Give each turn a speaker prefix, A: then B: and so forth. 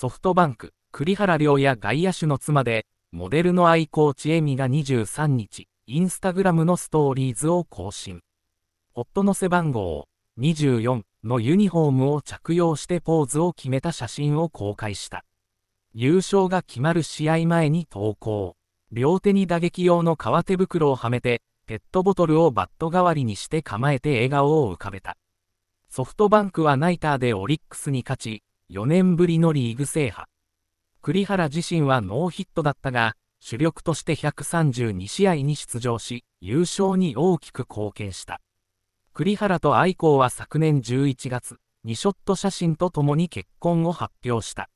A: ソフトバンク、栗原亮也外野手の妻で、モデルの愛好知恵美が23日、インスタグラムのストーリーズを更新。夫の背番号24のユニフォームを着用してポーズを決めた写真を公開した。優勝が決まる試合前に投稿。両手に打撃用の革手袋をはめて、ペットボトルをバット代わりにして構えて笑顔を浮かべた。ソフトバンクはナイターでオリックスに勝ち、4年ぶりのリーグ制覇。栗原自身はノーヒットだったが、主力として132試合に出場し、優勝に大きく貢献した。栗原と愛子は昨年11月、2ショット写真とともに結婚を発表した。